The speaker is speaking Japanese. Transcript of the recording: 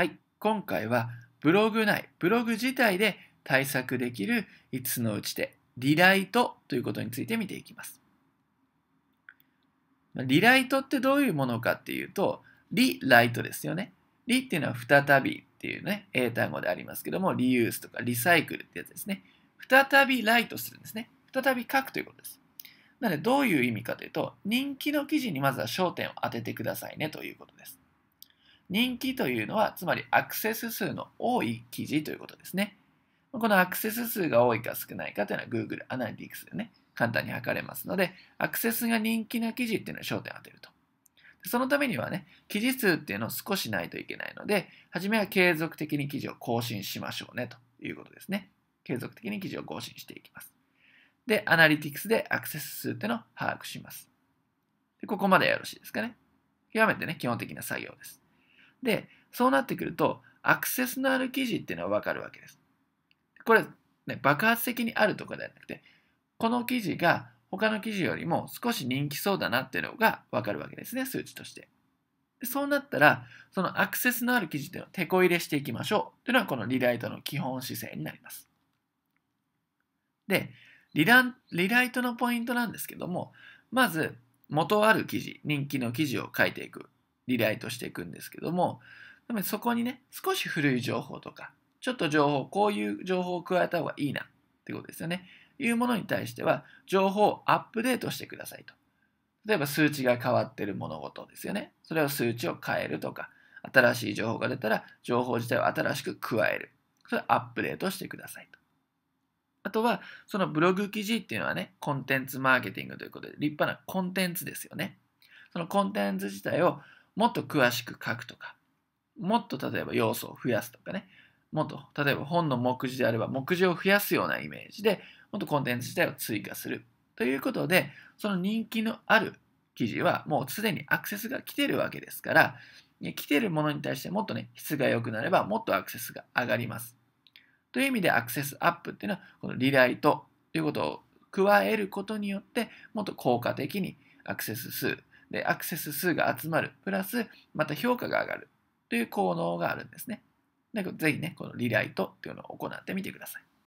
はい、今回はブログ内、ブログ自体で対策できる5つのうちで、リライトということについて見ていきます。リライトってどういうものかっていうと、リライトですよね。リっていうのは再びっていうね、英単語でありますけども、リユースとかリサイクルってやつですね。再びライトするんですね。再び書くということです。なので、どういう意味かというと、人気の記事にまずは焦点を当ててくださいねということです。人気というのは、つまりアクセス数の多い記事ということですね。このアクセス数が多いか少ないかというのは Google Analytics でね、簡単に測れますので、アクセスが人気な記事っていうのに焦点を当てると。そのためにはね、記事数っていうのを少しないといけないので、はじめは継続的に記事を更新しましょうねということですね。継続的に記事を更新していきます。で、アナリティクスでアクセス数っていうのを把握します。でここまでよろしいですかね。極めてね、基本的な作業です。で、そうなってくると、アクセスのある記事っていうのはわかるわけです。これ、ね、爆発的にあるとかではなくて、この記事が他の記事よりも少し人気そうだなっていうのがわかるわけですね、数値として。そうなったら、そのアクセスのある記事っていうのを手こ入れしていきましょうというのがこのリライトの基本姿勢になります。で、リラリライトのポイントなんですけども、まず元ある記事、人気の記事を書いていくリライトしていくんですけども、そこにね、少し古い情報とか、ちょっと情報、こういう情報を加えた方がいいなってことですよね。いうものに対しては、情報をアップデートしてくださいと。例えば数値が変わってる物事ですよね。それを数値を変えるとか、新しい情報が出たら、情報自体を新しく加える。それをアップデートしてくださいと。あとは、そのブログ記事っていうのはね、コンテンツマーケティングということで、立派なコンテンツですよね。そのコンテンツ自体をもっと詳しく書くとか、もっと例えば要素を増やすとかね、もっと例えば本の目次であれば目次を増やすようなイメージで、もっとコンテンツ自体を追加するということで、その人気のある記事はもうすでにアクセスが来てるわけですから、来てるものに対してもっとね、質が良くなればもっとアクセスが上がります。という意味でアクセスアップっていうのは、このリライトということを加えることによって、もっと効果的にアクセス数で、アクセス数が集まる、プラス、また評価が上がるという効能があるんですね。でぜひね、このリライトっていうのを行ってみてください。